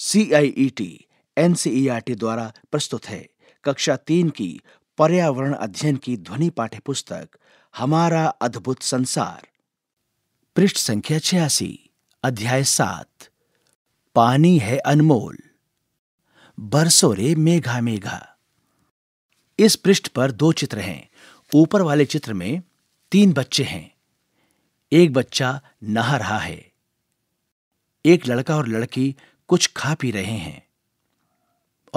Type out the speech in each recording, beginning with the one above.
CIET NCERT e e e द्वारा प्रस्तुत है कक्षा तीन की पर्यावरण अध्ययन की ध्वनि पाठ्य पुस्तक हमारा अद्भुत संसार पृष्ठ संख्या छियासी अध्याय सात पानी है अनमोल बरसो रे मेघा मेघा इस पृष्ठ पर दो चित्र हैं ऊपर वाले चित्र में तीन बच्चे हैं एक बच्चा नहा रहा है एक लड़का और लड़की कुछ खा पी रहे हैं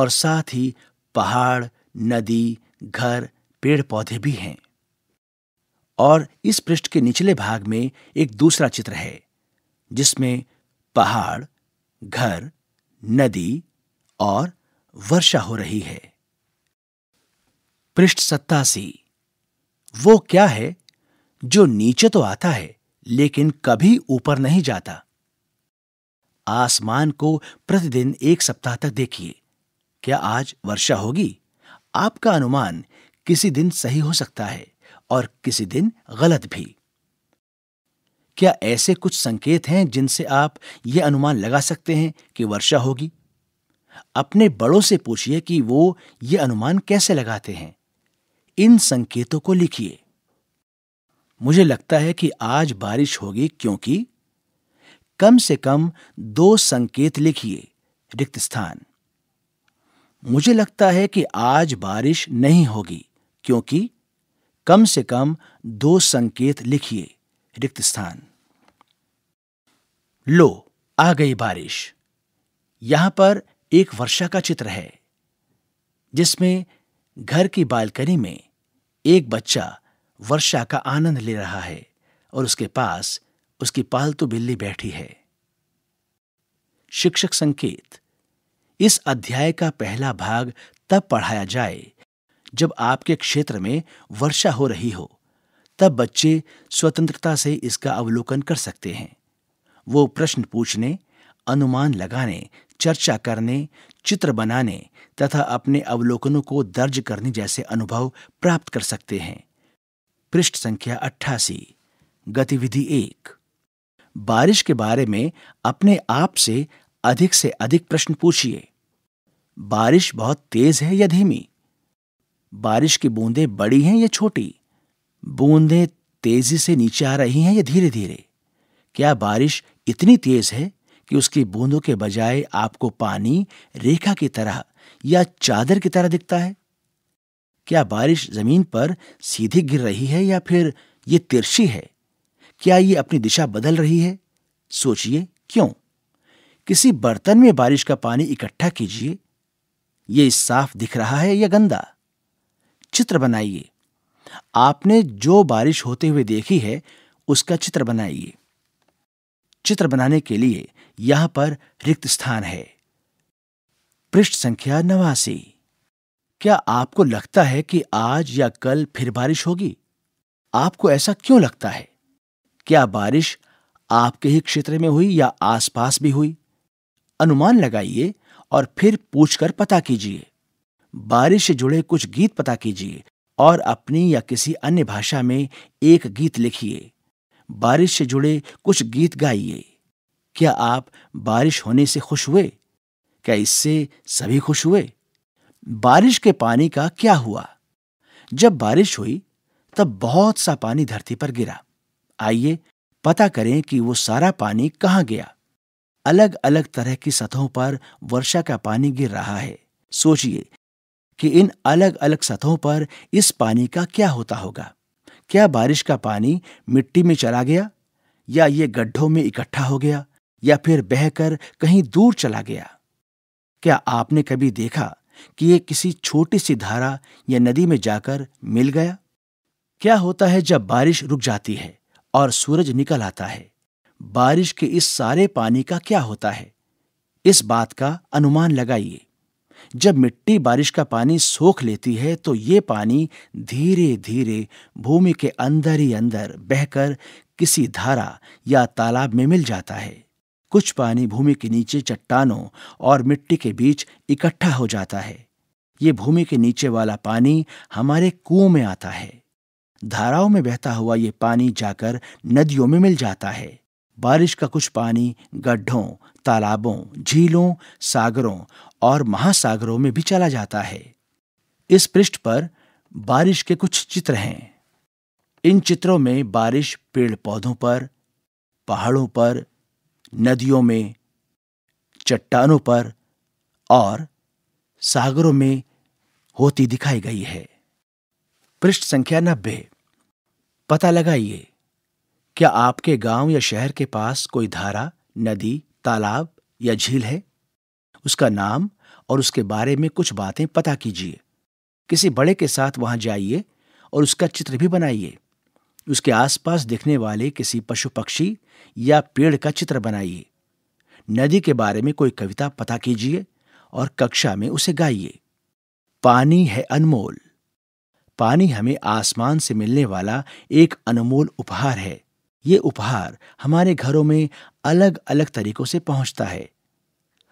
और साथ ही पहाड़ नदी घर पेड़ पौधे भी हैं और इस पृष्ठ के निचले भाग में एक दूसरा चित्र है जिसमें पहाड़ घर नदी और वर्षा हो रही है पृष्ठ सत्तासी वो क्या है जो नीचे तो आता है लेकिन कभी ऊपर नहीं जाता आसमान को प्रतिदिन एक सप्ताह तक देखिए क्या आज वर्षा होगी आपका अनुमान किसी दिन सही हो सकता है और किसी दिन गलत भी क्या ऐसे कुछ संकेत हैं जिनसे आप ये अनुमान लगा सकते हैं कि वर्षा होगी अपने बड़ों से पूछिए कि वो ये अनुमान कैसे लगाते हैं इन संकेतों को लिखिए मुझे लगता है कि आज बारिश होगी क्योंकि कम से कम दो संकेत लिखिए रिक्त स्थान मुझे लगता है कि आज बारिश नहीं होगी क्योंकि कम से कम दो संकेत लिखिए रिक्त स्थान लो आ गई बारिश यहां पर एक वर्षा का चित्र है जिसमें घर की बालकनी में एक बच्चा वर्षा का आनंद ले रहा है और उसके पास उसकी पालतू तो बिल्ली बैठी है शिक्षक संकेत इस अध्याय का पहला भाग तब पढ़ाया जाए जब आपके क्षेत्र में वर्षा हो रही हो तब बच्चे स्वतंत्रता से इसका अवलोकन कर सकते हैं वो प्रश्न पूछने अनुमान लगाने चर्चा करने चित्र बनाने तथा अपने अवलोकनों को दर्ज करने जैसे अनुभव प्राप्त कर सकते हैं पृष्ठ संख्या अट्ठासी गतिविधि एक बारिश के बारे में अपने आप से अधिक से अधिक प्रश्न पूछिए बारिश बहुत तेज है या धीमी बारिश की बूंदें बड़ी हैं या छोटी बूंदें तेजी से नीचे आ रही हैं या धीरे धीरे क्या बारिश इतनी तेज है कि उसकी बूंदों के बजाय आपको पानी रेखा की तरह या चादर की तरह दिखता है क्या बारिश जमीन पर सीधी गिर रही है या फिर ये तिरछी है क्या ये अपनी दिशा बदल रही है सोचिए क्यों किसी बर्तन में बारिश का पानी इकट्ठा कीजिए ये साफ दिख रहा है या गंदा चित्र बनाइए आपने जो बारिश होते हुए देखी है उसका चित्र बनाइए चित्र बनाने के लिए यहां पर रिक्त स्थान है पृष्ठ संख्या नवासी क्या आपको लगता है कि आज या कल फिर बारिश होगी आपको ऐसा क्यों लगता है क्या बारिश आपके ही क्षेत्र में हुई या आसपास भी हुई अनुमान लगाइए और फिर पूछकर पता कीजिए बारिश से जुड़े कुछ गीत पता कीजिए और अपनी या किसी अन्य भाषा में एक गीत लिखिए बारिश से जुड़े कुछ गीत गाइए क्या आप बारिश होने से खुश हुए क्या इससे सभी खुश हुए बारिश के पानी का क्या हुआ जब बारिश हुई तब बहुत सा पानी धरती पर गिरा आइए पता करें कि वो सारा पानी कहाँ गया अलग अलग तरह की सतहों पर वर्षा का पानी गिर रहा है सोचिए कि इन अलग अलग सतहों पर इस पानी का क्या होता होगा क्या बारिश का पानी मिट्टी में चला गया या ये गड्ढों में इकट्ठा हो गया या फिर बहकर कहीं दूर चला गया क्या आपने कभी देखा कि ये किसी छोटी सी धारा या नदी में जाकर मिल गया क्या होता है जब बारिश रुक जाती है और सूरज निकल आता है बारिश के इस सारे पानी का क्या होता है इस बात का अनुमान लगाइए जब मिट्टी बारिश का पानी सोख लेती है तो ये पानी धीरे धीरे भूमि के अंदर ही अंदर बहकर किसी धारा या तालाब में मिल जाता है कुछ पानी भूमि के नीचे चट्टानों और मिट्टी के बीच इकट्ठा हो जाता है ये भूमि के नीचे वाला पानी हमारे कुओं में आता है धाराओं में बहता हुआ ये पानी जाकर नदियों में मिल जाता है बारिश का कुछ पानी गड्ढों तालाबों झीलों सागरों और महासागरों में भी चला जाता है इस पृष्ठ पर बारिश के कुछ चित्र हैं इन चित्रों में बारिश पेड़ पौधों पर पहाड़ों पर नदियों में चट्टानों पर और सागरों में होती दिखाई गई है पृष्ठ संख्या नब्बे पता लगाइए क्या आपके गांव या शहर के पास कोई धारा नदी तालाब या झील है उसका नाम और उसके बारे में कुछ बातें पता कीजिए किसी बड़े के साथ वहां जाइए और उसका चित्र भी बनाइए उसके आसपास दिखने वाले किसी पशु पक्षी या पेड़ का चित्र बनाइए नदी के बारे में कोई कविता पता कीजिए और कक्षा में उसे गाइए पानी है अनमोल पानी हमें आसमान से मिलने वाला एक अनमोल उपहार है ये उपहार हमारे घरों में अलग अलग तरीकों से पहुंचता है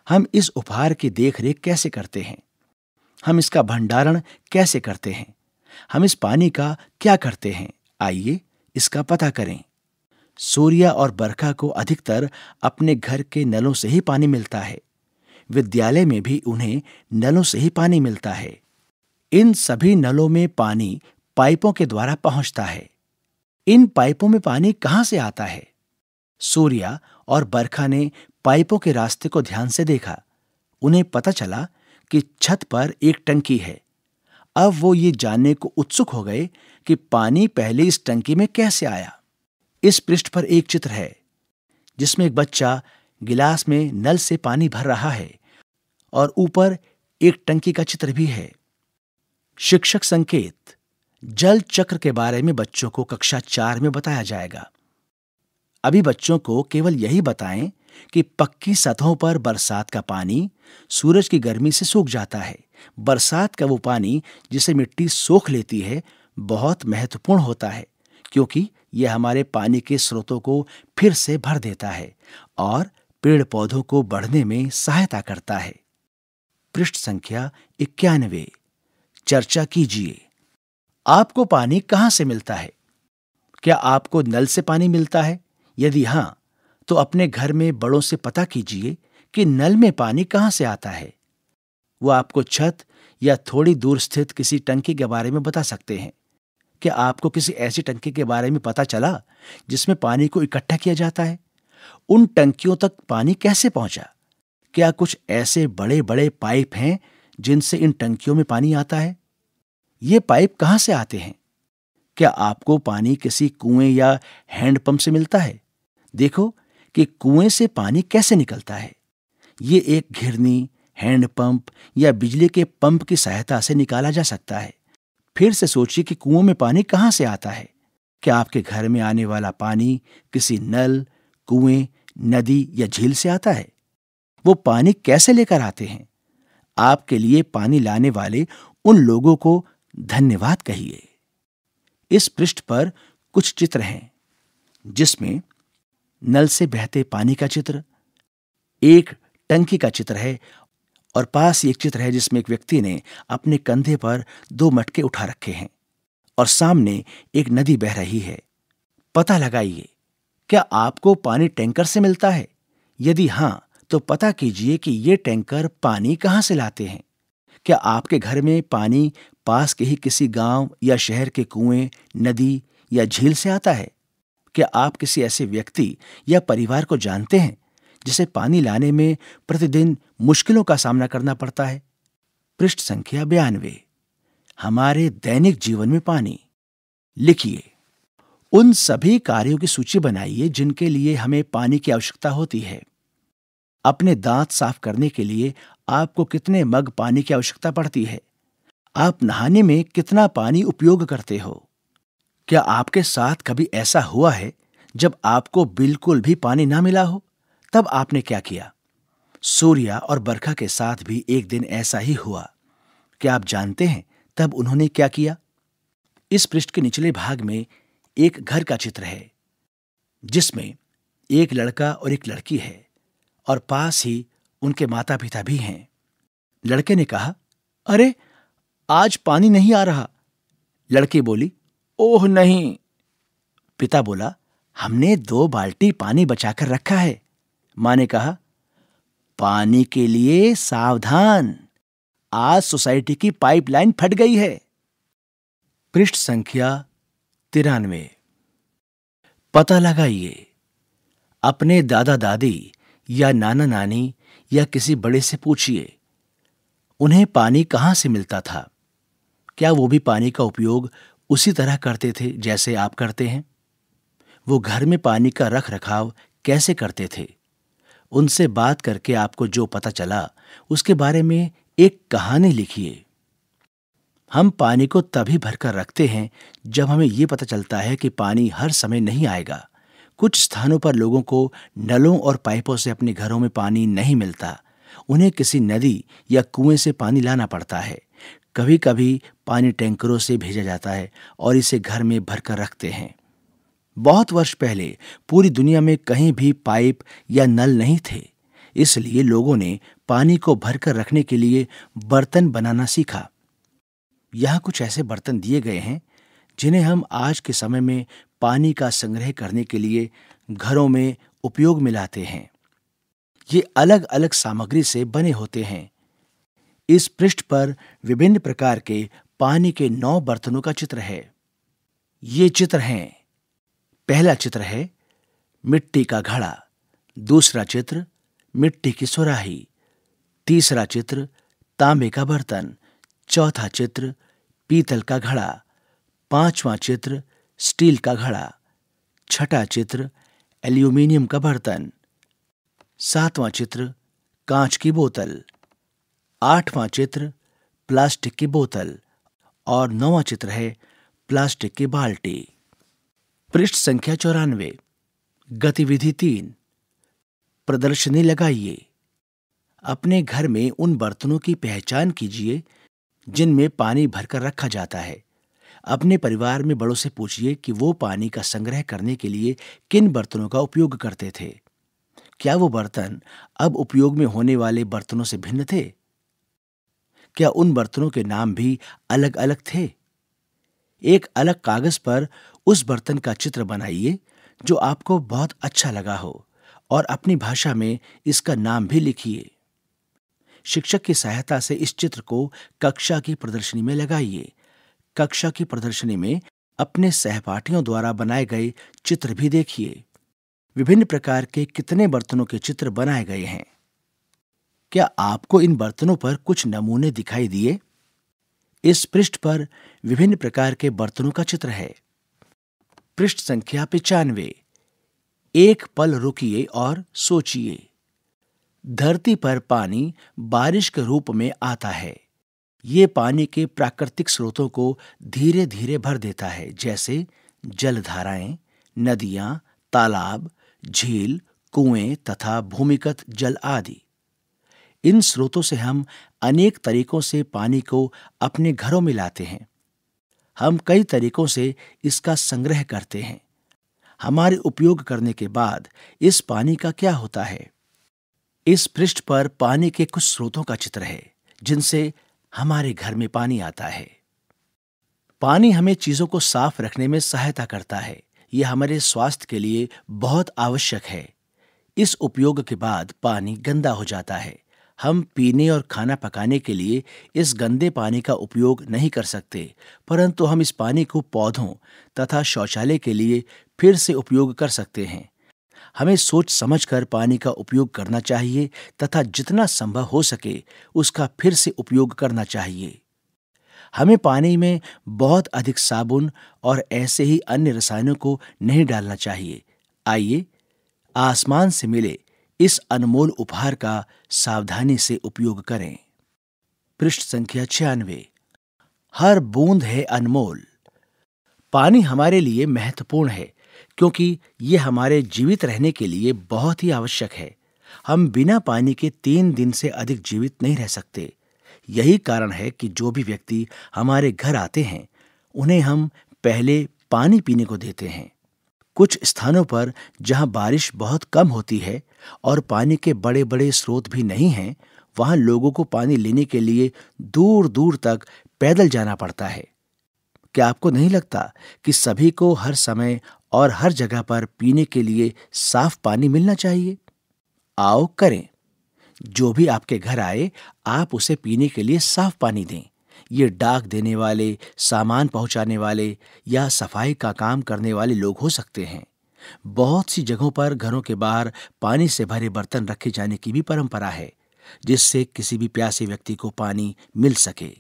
हम इस उपहार की देखरेख कैसे करते हैं हम इसका भंडारण कैसे करते हैं हम इस पानी का क्या करते हैं आइए इसका पता करें सूर्या और बरखा को अधिकतर अपने घर के नलों से ही पानी मिलता है विद्यालय में भी उन्हें नलों से ही पानी मिलता है इन सभी नलों में पानी पाइपों के द्वारा पहुंचता है इन पाइपों में पानी कहां से आता है सूर्या और बरखा ने पाइपों के रास्ते को ध्यान से देखा उन्हें पता चला कि छत पर एक टंकी है अब वो ये जानने को उत्सुक हो गए कि पानी पहले इस टंकी में कैसे आया इस पृष्ठ पर एक चित्र है जिसमें एक बच्चा गिलास में नल से पानी भर रहा है और ऊपर एक टंकी का चित्र भी है शिक्षक संकेत जल चक्र के बारे में बच्चों को कक्षा चार में बताया जाएगा अभी बच्चों को केवल यही बताएं कि पक्की सतहों पर बरसात का पानी सूरज की गर्मी से सूख जाता है बरसात का वो पानी जिसे मिट्टी सोख लेती है बहुत महत्वपूर्ण होता है क्योंकि यह हमारे पानी के स्रोतों को फिर से भर देता है और पेड़ पौधों को बढ़ने में सहायता करता है पृष्ठ संख्या इक्यानवे चर्चा कीजिए आपको पानी कहां से मिलता है क्या आपको नल से पानी मिलता है यदि हां तो अपने घर में बड़ों से पता कीजिए कि नल में पानी कहां से आता है वो आपको छत या थोड़ी दूर स्थित किसी टंकी के बारे में बता सकते हैं क्या आपको किसी ऐसी टंकी के बारे में पता चला जिसमें पानी को इकट्ठा किया जाता है उन टंकियों तक पानी कैसे पहुंचा क्या कुछ ऐसे बड़े बड़े पाइप हैं जिनसे इन टंकियों में पानी आता है ये पाइप कहां से आते हैं क्या आपको पानी किसी कुएं या हैंडपंप से मिलता है देखो कि कुएं से पानी कैसे निकलता है ये एक घिरनी हैंडपंप या बिजली के पंप की सहायता से निकाला जा सकता है फिर से सोचिए कि कुओं में पानी कहां से आता है क्या आपके घर में आने वाला पानी किसी नल कुएं नदी या झील से आता है वो पानी कैसे लेकर आते हैं आपके लिए पानी लाने वाले उन लोगों को धन्यवाद कहिए इस पृष्ठ पर कुछ चित्र हैं जिसमें नल से बहते पानी का चित्र एक टंकी का चित्र है और पास एक चित्र है जिसमें एक व्यक्ति ने अपने कंधे पर दो मटके उठा रखे हैं और सामने एक नदी बह रही है पता लगाइए क्या आपको पानी टैंकर से मिलता है यदि हां तो पता कीजिए कि ये टैंकर पानी कहां से लाते हैं क्या आपके घर में पानी पास के ही किसी गांव या शहर के कुएं नदी या झील से आता है क्या आप किसी ऐसे व्यक्ति या परिवार को जानते हैं जिसे पानी लाने में प्रतिदिन मुश्किलों का सामना करना पड़ता है पृष्ठ संख्या बयानवे हमारे दैनिक जीवन में पानी लिखिए उन सभी कार्यों की सूची बनाइए जिनके लिए हमें पानी की आवश्यकता होती है अपने दांत साफ करने के लिए आपको कितने मग पानी की आवश्यकता पड़ती है आप नहाने में कितना पानी उपयोग करते हो क्या आपके साथ कभी ऐसा हुआ है जब आपको बिल्कुल भी पानी ना मिला हो तब आपने क्या किया सूर्या और बरखा के साथ भी एक दिन ऐसा ही हुआ क्या आप जानते हैं तब उन्होंने क्या किया इस पृष्ठ के निचले भाग में एक घर का चित्र है जिसमें एक लड़का और एक लड़की है और पास ही उनके माता पिता भी हैं लड़के ने कहा अरे आज पानी नहीं आ रहा लड़की बोली ओह नहीं पिता बोला हमने दो बाल्टी पानी बचाकर रखा है माँ ने कहा पानी के लिए सावधान आज सोसाइटी की पाइपलाइन फट गई है पृष्ठ संख्या तिरानवे पता लगाइए अपने दादा दादी या नाना नानी या किसी बड़े से पूछिए उन्हें पानी कहां से मिलता था क्या वो भी पानी का उपयोग उसी तरह करते थे जैसे आप करते हैं वो घर में पानी का रख रखाव कैसे करते थे उनसे बात करके आपको जो पता चला उसके बारे में एक कहानी लिखिए हम पानी को तभी भरकर रखते हैं जब हमें ये पता चलता है कि पानी हर समय नहीं आएगा कुछ स्थानों पर लोगों को नलों और पाइपों से अपने घरों में पानी नहीं मिलता उन्हें किसी नदी या कुएं से पानी लाना पड़ता है कभी कभी पानी टैंकरों से भेजा जाता है और इसे घर में भरकर रखते हैं बहुत वर्ष पहले पूरी दुनिया में कहीं भी पाइप या नल नहीं थे इसलिए लोगों ने पानी को भरकर रखने के लिए बर्तन बनाना सीखा यहां कुछ ऐसे बर्तन दिए गए हैं जिन्हें हम आज के समय में पानी का संग्रह करने के लिए घरों में उपयोग में लाते हैं ये अलग अलग सामग्री से बने होते हैं इस पृष्ठ पर विभिन्न प्रकार के पानी के नौ बर्तनों का चित्र है ये चित्र हैं पहला चित्र है मिट्टी का घड़ा दूसरा चित्र मिट्टी की सुराही तीसरा चित्र तांबे का बर्तन चौथा चित्र पीतल का घड़ा पांचवा चित्र स्टील का घड़ा छठा चित्र एल्यूमिनियम का बर्तन सातवां चित्र कांच की बोतल आठवां चित्र प्लास्टिक की बोतल और नौवां चित्र है प्लास्टिक की बाल्टी पृष्ठ संख्या चौरानवे गतिविधि तीन प्रदर्शनी लगाइए अपने घर में उन बर्तनों की पहचान कीजिए जिनमें पानी भरकर रखा जाता है अपने परिवार में बड़ों से पूछिए कि वो पानी का संग्रह करने के लिए किन बर्तनों का उपयोग करते थे क्या वो बर्तन अब उपयोग में होने वाले बर्तनों से भिन्न थे क्या उन बर्तनों के नाम भी अलग अलग थे एक अलग कागज पर उस बर्तन का चित्र बनाइए जो आपको बहुत अच्छा लगा हो और अपनी भाषा में इसका नाम भी लिखिए शिक्षक की सहायता से इस चित्र को कक्षा की प्रदर्शनी में लगाइए कक्षा की प्रदर्शनी में अपने सहपाठियों द्वारा बनाए गए चित्र भी देखिए विभिन्न प्रकार के कितने बर्तनों के चित्र बनाए गए हैं क्या आपको इन बर्तनों पर कुछ नमूने दिखाई दिए इस पृष्ठ पर विभिन्न प्रकार के बर्तनों का चित्र है पृष्ठ संख्या पिचानवे एक पल रुकिए और सोचिए धरती पर पानी बारिश के रूप में आता है ये पानी के प्राकृतिक स्रोतों को धीरे धीरे भर देता है जैसे जलधाराएं नदियां तालाब झील कुएं तथा भूमिगत जल आदि इन स्रोतों से हम अनेक तरीकों से पानी को अपने घरों में लाते हैं हम कई तरीकों से इसका संग्रह करते हैं हमारे उपयोग करने के बाद इस पानी का क्या होता है इस पृष्ठ पर पानी के कुछ स्रोतों का चित्र है जिनसे हमारे घर में पानी आता है पानी हमें चीजों को साफ रखने में सहायता करता है यह हमारे स्वास्थ्य के लिए बहुत आवश्यक है इस उपयोग के बाद पानी गंदा हो जाता है हम पीने और खाना पकाने के लिए इस गंदे पानी का उपयोग नहीं कर सकते परंतु हम इस पानी को पौधों तथा शौचालय के लिए फिर से उपयोग कर सकते हैं हमें सोच समझकर पानी का उपयोग करना चाहिए तथा जितना संभव हो सके उसका फिर से उपयोग करना चाहिए हमें पानी में बहुत अधिक साबुन और ऐसे ही अन्य रसायनों को नहीं डालना चाहिए आइए आसमान से मिले इस अनमोल उपहार का सावधानी से उपयोग करें पृष्ठ संख्या छियानवे हर बूंद है अनमोल पानी हमारे लिए महत्वपूर्ण है क्योंकि ये हमारे जीवित रहने के लिए बहुत ही आवश्यक है हम बिना पानी के तीन दिन से अधिक जीवित नहीं रह सकते यही कारण है कि जो भी व्यक्ति हमारे घर आते हैं उन्हें हम पहले पानी पीने को देते हैं कुछ स्थानों पर जहां बारिश बहुत कम होती है और पानी के बड़े बड़े स्रोत भी नहीं हैं वहां लोगों को पानी लेने के लिए दूर दूर तक पैदल जाना पड़ता है क्या आपको नहीं लगता कि सभी को हर समय और हर जगह पर पीने के लिए साफ पानी मिलना चाहिए आओ करें जो भी आपके घर आए आप उसे पीने के लिए साफ पानी दें ये डाक देने वाले सामान पहुंचाने वाले या सफाई का काम करने वाले लोग हो सकते हैं बहुत सी जगहों पर घरों के बाहर पानी से भरे बर्तन रखे जाने की भी परंपरा है जिससे किसी भी प्यासे व्यक्ति को पानी मिल सके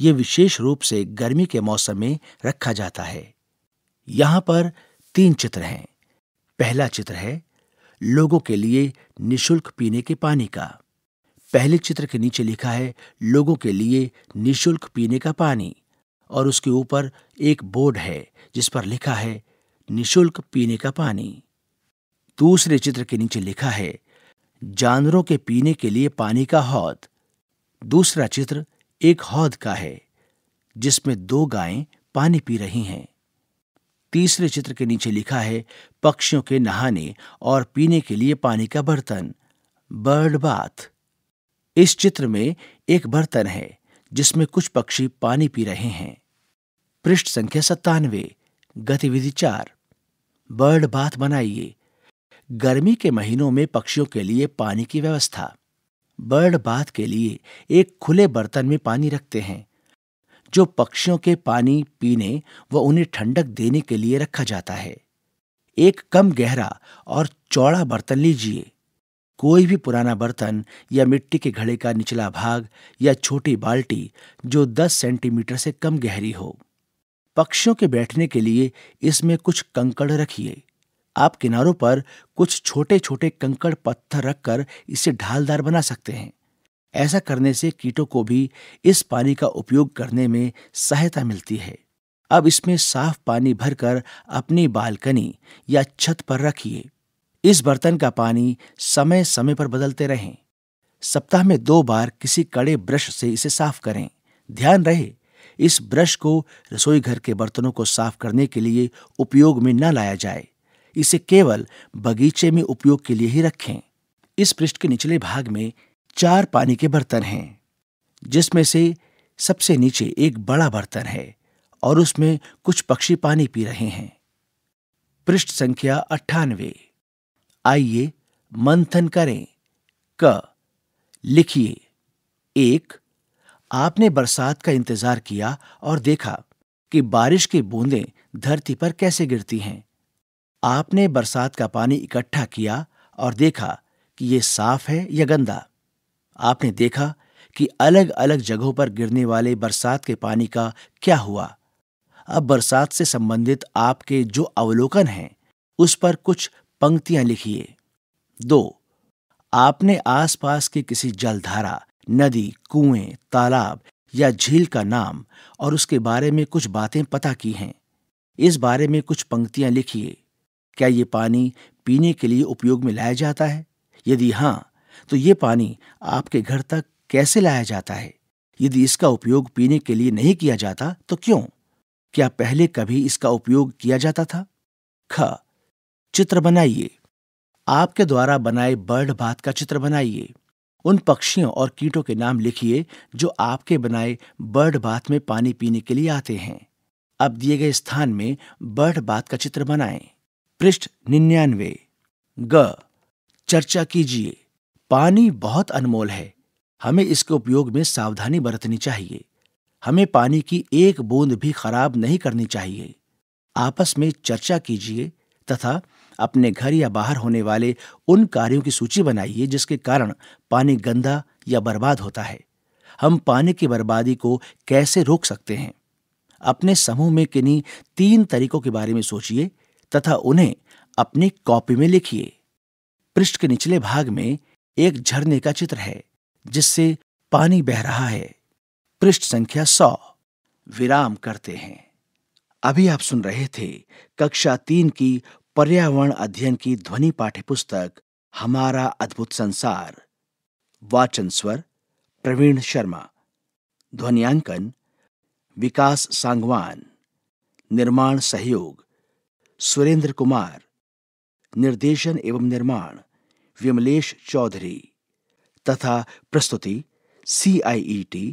ये विशेष रूप से गर्मी के मौसम में रखा जाता है यहां पर तीन चित्र हैं पहला चित्र है लोगों के लिए निशुल्क पीने के पानी का पहले चित्र के नीचे लिखा है लोगों के लिए निशुल्क पीने का पानी और उसके ऊपर एक बोर्ड है जिस पर लिखा है निशुल्क पीने का पानी दूसरे चित्र के नीचे लिखा है जानवरों के पीने के लिए पानी का हौद दूसरा चित्र एक हौद का है जिसमें दो गायें पानी पी रही हैं तीसरे चित्र के नीचे लिखा है पक्षियों के नहाने और पीने के लिए पानी का बर्तन बर्ड बाथ इस चित्र में एक बर्तन है जिसमें कुछ पक्षी पानी पी रहे हैं पृष्ठ संख्या सत्तानवे गतिविधि चार बर्ड बाथ बनाइए गर्मी के महीनों में पक्षियों के लिए पानी की व्यवस्था बर्ड बाथ के लिए एक खुले बर्तन में पानी रखते हैं जो पक्षियों के पानी पीने व उन्हें ठंडक देने के लिए रखा जाता है एक कम गहरा और चौड़ा बर्तन लीजिए कोई भी पुराना बर्तन या मिट्टी के घड़े का निचला भाग या छोटी बाल्टी जो 10 सेंटीमीटर से कम गहरी हो पक्षियों के बैठने के लिए इसमें कुछ कंकड़ रखिए आप किनारों पर कुछ छोटे छोटे कंकड़ पत्थर रखकर इसे ढालदार बना सकते हैं ऐसा करने से कीटों को भी इस पानी का उपयोग करने में सहायता मिलती है अब इसमें साफ पानी भरकर अपनी बालकनी या छत पर रखिए इस बर्तन का पानी समय समय पर बदलते रहें सप्ताह में दो बार किसी कड़े ब्रश से इसे साफ करें ध्यान रहे इस ब्रश को रसोई घर के बर्तनों को साफ करने के लिए उपयोग में न लाया जाए इसे केवल बगीचे में उपयोग के लिए ही रखें इस पृष्ठ के निचले भाग में चार पानी के बर्तन हैं जिसमें से सबसे नीचे एक बड़ा बर्तन है और उसमें कुछ पक्षी पानी पी रहे हैं पृष्ठ संख्या अट्ठानवे आइए मंथन करें क लिखिए एक आपने बरसात का इंतजार किया और देखा कि बारिश की बूंदें धरती पर कैसे गिरती हैं आपने बरसात का पानी इकट्ठा किया और देखा कि ये साफ है या गंदा आपने देखा कि अलग अलग जगहों पर गिरने वाले बरसात के पानी का क्या हुआ अब बरसात से संबंधित आपके जो अवलोकन हैं उस पर कुछ पंक्तियां लिखिए दो आपने आसपास की किसी जलधारा नदी कुएं तालाब या झील का नाम और उसके बारे में कुछ बातें पता की हैं इस बारे में कुछ पंक्तियां लिखिए क्या ये पानी पीने के लिए उपयोग में लाया जाता है यदि हाँ तो ये पानी आपके घर तक कैसे लाया जाता है यदि इसका उपयोग पीने के लिए नहीं किया जाता तो क्यों क्या पहले कभी इसका उपयोग किया जाता था ख चित्र बनाइए आपके द्वारा बनाए बर्ड बात का चित्र बनाइए उन पक्षियों और कीटों के नाम लिखिए जो आपके बनाए बर्ड बाथ में पानी पीने के लिए आते हैं अब दिए गए स्थान में बर्ड बाथ का चित्र बनाएं। पृष्ठ निन्यानवे ग चर्चा कीजिए पानी बहुत अनमोल है हमें इसके उपयोग में सावधानी बरतनी चाहिए हमें पानी की एक बूंद भी खराब नहीं करनी चाहिए आपस में चर्चा कीजिए तथा अपने घर या बाहर होने वाले उन कार्यों की सूची बनाइए जिसके कारण पानी गंदा या बर्बाद होता है हम पानी की बर्बादी को कैसे रोक सकते हैं अपने समूह में किन्हीं तीन तरीकों के बारे में सोचिए तथा उन्हें अपनी कॉपी में लिखिए पृष्ठ के निचले भाग में एक झरने का चित्र है जिससे पानी बह रहा है पृष्ठ संख्या सौ विराम करते हैं अभी आप सुन रहे थे कक्षा तीन की पर्यावरण अध्ययन की ध्वनि पाठ्य पुस्तक हमारा अद्भुत संसार वाचन स्वर प्रवीण शर्मा ध्वनियांकन विकास सांगवान निर्माण सहयोग सुरेंद्र कुमार निर्देशन एवं निर्माण विमलेश चौधरी तथा प्रस्तुति C I E T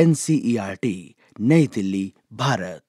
N C E R T New Delhi Bharat